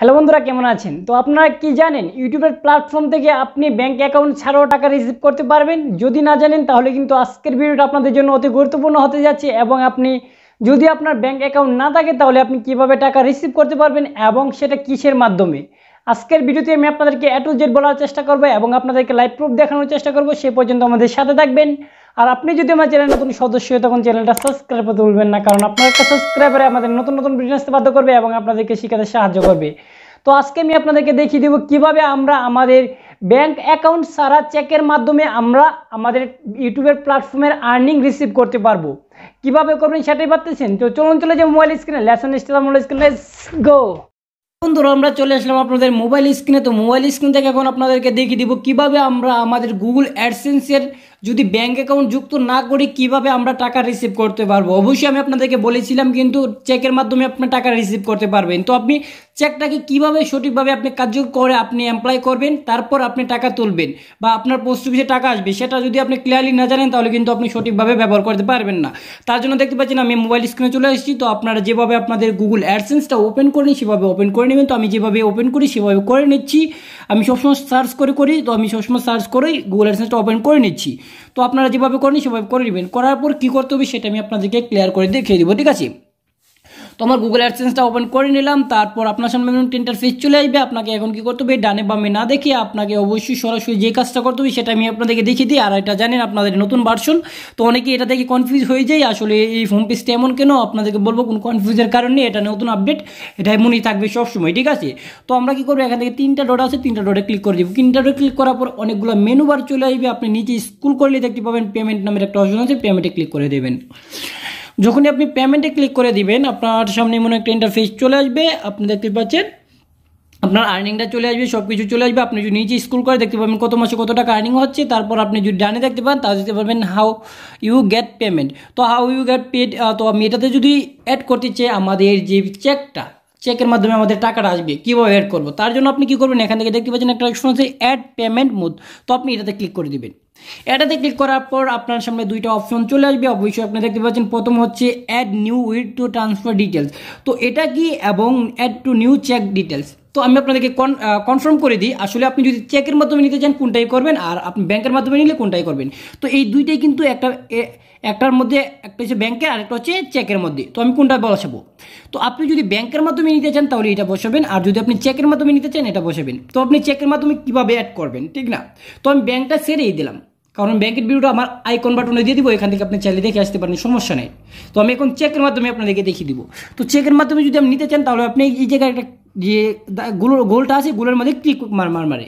hello বন্ধুরা কেমন আছেন তো আপনারা কি জানেন ইউটিউবের প্ল্যাটফর্ম থেকে আপনি ব্যাংক অ্যাকাউন্ট ছাড়াও টাকা রিসিভ করতে পারবেন যদি না জানেন তাহলে কিন্তু আজকের ভিডিওটা আপনাদের জন্য অতি গুরুত্বপূর্ণ হতে যাচ্ছে এবং আপনি যদি আপনার ব্যাংক অ্যাকাউন্ট না থাকে তাহলে আপনি কিভাবে টাকা রিসিভ করতে পারবেন এবং সেটা কিসের মাধ্যমে আজকের ভিডিওতে আমি আপনাদেরকে অ্যাটু বলার চেষ্টা করবো এবং আপনাদেরকে লাইভ প্রুফ দেখানোর চেষ্টা করবো সে পর্যন্ত আমাদের সাথে থাকবেন আর আপনি যদি আমার চ্যানেল নতুন সদস্য হয়ে তখন চ্যানেলটা সাবস্ক্রাইব করতে ভুলবেন না কারণ আপনার একটা সাবস্ক্রাইবারে আমাদের নতুন নতুন ভিডিও আসতে বাধ্য করবে এবং আপনাদেরকে শিখাতে সাহায্য করবে তো আজকে আমি আপনাদেরকে দেখিয়ে দেবো কিভাবে আমরা আমাদের ব্যাংক অ্যাকাউন্ট সারা চেকের মাধ্যমে আমরা আমাদের ইউটিউবের প্ল্যাটফর্মের আর্নিং রিসিভ করতে পারবো কিভাবে করবেন সেটাই পারতেছেন তো চলুন চলে যে মোবাইল স্ক্রিনে লেসন মোবাইল স্ক্রিনে গো বন্ধুরা আমরা চলে আসলাম আপনাদের মোবাইল স্ক্রিনে তো মোবাইল স্ক্রিন থেকে এখন আপনাদেরকে দেখিয়ে দিব কিভাবে আমরা আমাদের গুগল অ্যাডসেন্সের যদি ব্যাঙ্ক অ্যাকাউন্ট যুক্ত না করি কিভাবে আমরা টাকা রিসিভ করতে পারবো অবশ্যই আমি আপনাদেরকে বলেছিলাম কিন্তু চেকের মাধ্যমে আপনি টাকা রিসিভ করতে পারবেন তো আপনি চেকটাকে কিভাবে সঠিকভাবে আপনি কার্য করে আপনি অ্যাপ্লাই করবেন তারপর আপনি টাকা তুলবেন বা আপনার পোস্ট অফিসে টাকা আসবে সেটা যদি আপনি ক্লিয়ারলি না জানেন তাহলে কিন্তু আপনি সঠিকভাবে ব্যবহার করতে পারবেন না তার জন্য দেখতে পাচ্ছেন আমি মোবাইল স্ক্রিনে চলে এসেছি তো আপনারা যেভাবে আপনাদের গুগল অ্যাডসেন্সটা ওপেন করেন সেভাবে ওপেন করে নেবেন তো আমি যেভাবে ওপেন করি সেভাবে করে নিচ্ছি আমি সবসময় সার্চ করে করি তো আমি সবসময় সার্চ করেই গুগল অ্যাডসেন্সটা ওপেন করে নিচ্ছি তো আপনারা যেভাবে করেন সেভাবে করে নেবেন করার পর কী করতে হবে সেটা আমি আপনাদেরকে ক্লিয়ার করে দেখিয়ে দেবো ঠিক আছে তো আমার গুগল অ্যাডসেন্সটা ওপেন করে নিলাম তারপর আপনার সামনে তিনটার ফিজ চলে আসবে আপনাকে এখন কী করতে হবে ডানে বামে না দেখে আপনাকে অবশ্যই সরাসরি যে কাজটা করতে হবে সেটা আমি আপনাদেরকে দেখিয়ে দিই আর এটা জানেন আপনাদের নতুন ভার্সন তো অনেকে এটা দেখে কনফিউজ হয়ে যায় আসলে এই হোম পেজটা এমন কেন আপনাদেরকে বলবো কোনো কনফিউজের কারণে এটা নতুন আপডেট এটা এমনই থাকবে সবসময় ঠিক আছে তো আমরা কী করবো এখান থেকে তিনটা ডট আছে তিনটা ডটে ক্লিক করে দেব তিনটা ডটে ক্লিক করার পর অনেকগুলো মেনু বার চলে আসবে আপনি নিচে স্কুল করলে দেখতে পাবেন পেমেন্ট নামের একটা অপশন আছে পেমেন্টে ক্লিক করে দেবেন যখনই আপনি পেমেন্টে ক্লিক করে দিবেন আপনার সামনে মনে একটা ইন্টারফেস চলে আসবে আপনি দেখতে পাচ্ছেন আপনার আর্নিংটা চলে আসবে সব কিছু চলে আসবে আপনি যদি নিচে স্কুল করে দেখতে পাবেন কত মাসে কত টাকা আর্নিং হচ্ছে তারপর আপনি যদি ডানে দেখতে পান তা দেখতে পারবেন হাউ ইউ গেট পেমেন্ট তো হাউ ইউ গেট পেড তো আমি এটাতে যদি অ্যাড করতে চাই আমাদের যে চেকটা চেকের মাধ্যমে আমাদের টাকাটা আসবে কীভাবে অ্যাড করবো তার জন্য আপনি কী করবেন এখান থেকে দেখতে পাচ্ছেন একটা অপশন আছে অ্যাড পেমেন্ট মুদ তো আপনি এটাতে ক্লিক করে দেবেন এটাতে ক্লিক করার পর আপনার সামনে দুইটা অপশন চলে আসবে অবশ্যই আপনি দেখতে পাচ্ছেন প্রথম হচ্ছে add new with to transfer details তো এটা কি এবং add to new check details তো আমি আপনাদেরকে কনফার্ম করে দিই আসলে আপনি যদি চেকের মাধ্যমে নিতে চান কোনটাই করবেন আর আপনি ব্যাংকের মাধ্যমে নিলে কোনটাই করবেন তো এই দুইটাই কিন্তু একটা একটার মধ্যে একটা হচ্ছে ব্যাংকের আর একটা হচ্ছে চেকের মধ্যে তো আমি কোনটা বসাবো তো আপনি যদি ব্যাংকের মাধ্যমে নিতে চান তাহলে এটা বসাবেন আর যদি আপনি চেকের মাধ্যমে নিতে চান এটা বসাবেন তো আপনি চেকের মাধ্যমে কীভাবে অ্যাড করবেন ঠিক না তো আমি ব্যাংকটা সেরেই দিলাম কারণ ব্যাংকের ভিডিওটা আমার আইকন বাটনে দিয়ে দিব এখান থেকে আপনি চাইলে দেখে আসতে পারেন সমস্যা নেই তো আমি এখন চেকের মাধ্যমে আপনাদেরকে দেখিয়ে দিব তো চেকের মাধ্যমে যদি আপনি নিতে চান তাহলে আপনি এই জায়গায় একটা যে গোল গোলটা আছে গোলের মধ্যে ক্লিক মার মার মারে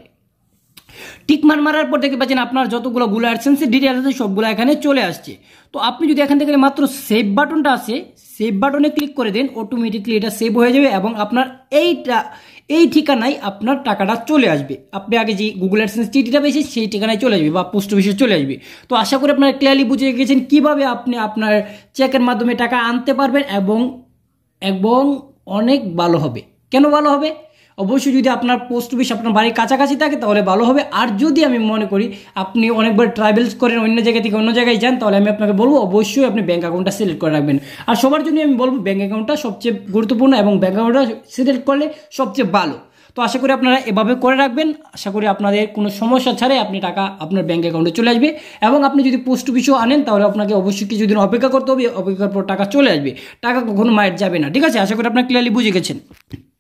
টিক মার মারার পর দেখতে পাচ্ছেন আপনার যতগুলো গুলো অ্যাডসেন্সের ডিটেল আছে সবগুলো এখানে চলে আসছে তো আপনি যদি এখান থেকে মাত্র সেভ বাটনটা আছে সেভ বাটনে ক্লিক করে দেন অটোমেটিকলি এটা সেভ হয়ে যাবে এবং আপনার এইটা এই ঠিকানায় আপনার টাকাটা চলে আসবে আপনি আগে যে গুগল অ্যাডসেন্স চিঠিটা পেয়েছেন সেই ঠিকানায় চলে আসবে বা পোস্ট অফিসে চলে আসবে তো আশা করি আপনারা ক্লিয়ারলি বুঝে গেছেন কিভাবে আপনি আপনার চেকের মাধ্যমে টাকা আনতে পারবেন এবং এবং অনেক ভালো হবে কেন ভালো হবে অবশ্যই যদি আপনার পোস্ট অফিস আপনার বাড়ির কাছাকাছি থাকে তাহলে ভালো হবে আর যদি আমি মনে করি আপনি অনেকবার ট্রাভেলস করেন অন্য জায়গা থেকে অন্য জায়গায় যান তাহলে আমি আপনাকে বলবো অবশ্যই আপনি ব্যাঙ্ক অ্যাকাউন্টটা সিলেক্ট করে রাখবেন আর সবার জন্য আমি বলবো ব্যাঙ্ক অ্যাকাউন্টটা সবচেয়ে গুরুত্বপূর্ণ এবং ব্যাঙ্ক অ্যাকাউন্টটা সিলেক্ট করলে সবচেয়ে ভালো তো আশা করি আপনারা এভাবে করে রাখবেন আশা করি আপনাদের কোনো সমস্যা ছাড়াই আপনি টাকা আপনার ব্যাঙ্ক অ্যাকাউন্টে চলে আসবে এবং আপনি যদি পোস্ট অফিসেও আনেন তাহলে আপনাকে অবশ্যই কিছুদিন অপেক্ষা করতে হবে অপেক্ষার পর টাকা চলে আসবে টাকা কখনো মায়ের যাবে না ঠিক আছে আশা করি আপনার ক্লিয়ারলি বুঝে গেছেন